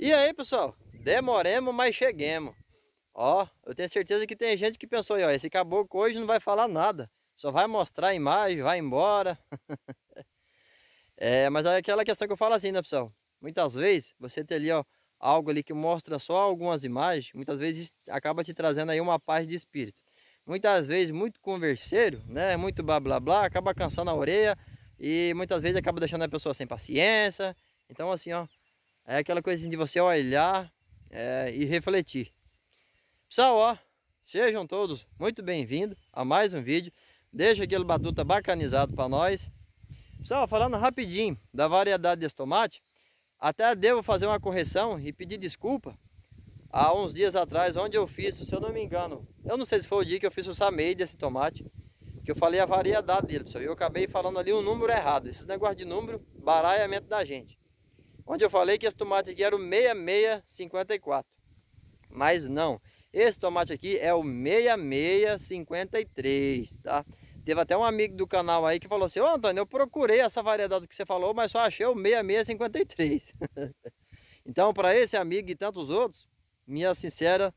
E aí, pessoal, demoremos, mas cheguemos. Ó, eu tenho certeza que tem gente que pensou aí, ó, esse caboclo hoje não vai falar nada. Só vai mostrar a imagem, vai embora. é, mas é aquela questão que eu falo assim, né, pessoal? Muitas vezes, você tem ali, ó, algo ali que mostra só algumas imagens, muitas vezes acaba te trazendo aí uma paz de espírito. Muitas vezes, muito converseiro, né, muito blá blá blá, acaba cansando a orelha e muitas vezes acaba deixando a pessoa sem paciência. Então, assim, ó, é aquela coisa de você olhar é, e refletir. Pessoal, ó, sejam todos muito bem-vindos a mais um vídeo. Deixa aquele batuta bacanizado para nós. Pessoal, falando rapidinho da variedade desse tomate, até devo fazer uma correção e pedir desculpa há uns dias atrás, onde eu fiz, se eu não me engano, eu não sei se foi o dia que eu fiz o samei desse tomate, que eu falei a variedade dele, pessoal, e eu acabei falando ali um número errado. Esses negócios de número baralhamento da gente onde eu falei que esse tomate aqui era o 6654. Mas não, esse tomate aqui é o 6653, tá? Teve até um amigo do canal aí que falou assim, ô oh, Antônio, eu procurei essa variedade que você falou, mas só achei o 6653. então, para esse amigo e tantos outros, minha sincera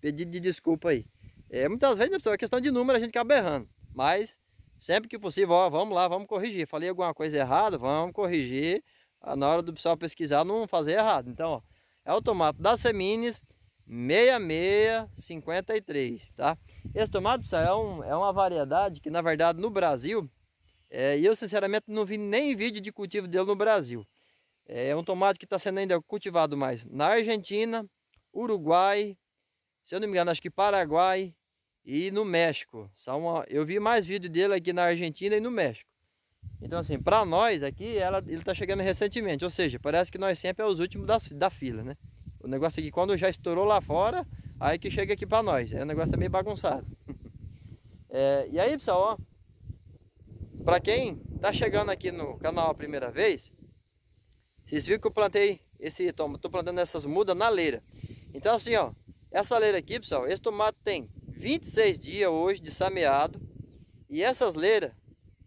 pedido de desculpa aí. É, muitas vezes, né, pessoal, é questão de número, a gente acaba errando. Mas, sempre que possível, ó, vamos lá, vamos corrigir. Falei alguma coisa errada, vamos corrigir ah, na hora do pessoal pesquisar, não fazer errado. Então, ó, é o tomate da Semines 6653, tá? Esse tomate, pessoal, é, um, é uma variedade que, na verdade, no Brasil, é, eu sinceramente não vi nem vídeo de cultivo dele no Brasil. É, é um tomate que está sendo ainda cultivado mais na Argentina, Uruguai, se eu não me engano, acho que Paraguai e no México. São uma... Eu vi mais vídeo dele aqui na Argentina e no México. Então assim, para nós aqui, ela, ele está chegando recentemente, ou seja, parece que nós sempre é os últimos das, da fila, né? O negócio é que quando já estourou lá fora, aí que chega aqui para nós, é um negócio meio bagunçado. é, e aí pessoal, ó, para quem está chegando aqui no canal a primeira vez, vocês viram que eu plantei esse tomate, estou plantando essas mudas na leira. Então assim, ó, essa leira aqui pessoal, esse tomate tem 26 dias hoje de sameado, e essas leiras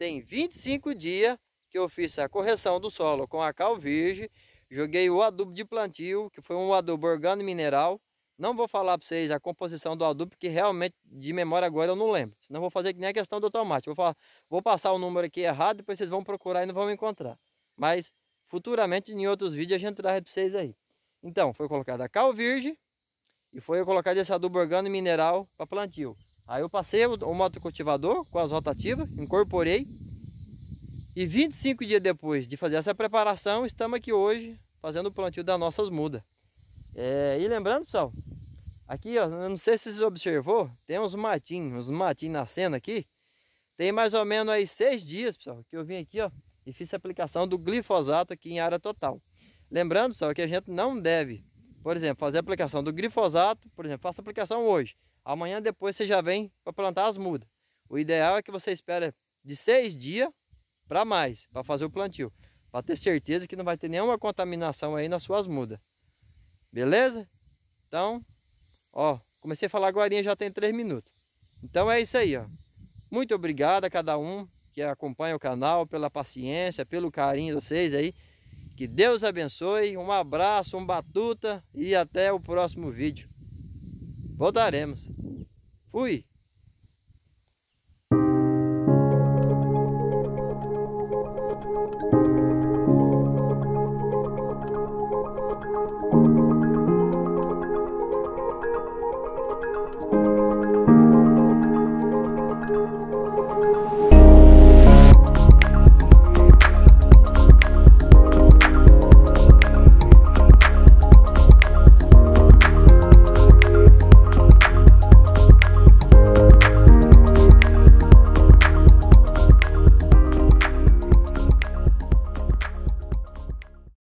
tem 25 dias que eu fiz a correção do solo com a cal virgem. Joguei o adubo de plantio, que foi um adubo organo mineral. Não vou falar para vocês a composição do adubo, porque realmente de memória agora eu não lembro. Senão vou fazer que nem a questão do tomate. Vou, falar, vou passar o número aqui errado, depois vocês vão procurar e não vão encontrar. Mas futuramente em outros vídeos a gente traz para vocês aí. Então, foi colocada a cal virgem e foi colocado esse adubo organo mineral para plantio. Aí eu passei o, o cultivador com as rotativas, incorporei. E 25 dias depois de fazer essa preparação, estamos aqui hoje fazendo o plantio das nossas mudas. É, e lembrando, pessoal, aqui, ó, eu não sei se vocês observou, tem uns matinhos, uns matinhos nascendo aqui. Tem mais ou menos aí seis dias, pessoal, que eu vim aqui, ó, e fiz a aplicação do glifosato aqui em área total. Lembrando, pessoal, que a gente não deve, por exemplo, fazer a aplicação do glifosato, por exemplo, faça a aplicação hoje. Amanhã depois você já vem para plantar as mudas. O ideal é que você espera de seis dias para mais, para fazer o plantio. Para ter certeza que não vai ter nenhuma contaminação aí nas suas mudas. Beleza? Então, ó, comecei a falar agora já tem três minutos. Então é isso aí, ó. Muito obrigado a cada um que acompanha o canal, pela paciência, pelo carinho de vocês aí. Que Deus abençoe, um abraço, um batuta e até o próximo vídeo. Voltaremos. Fui!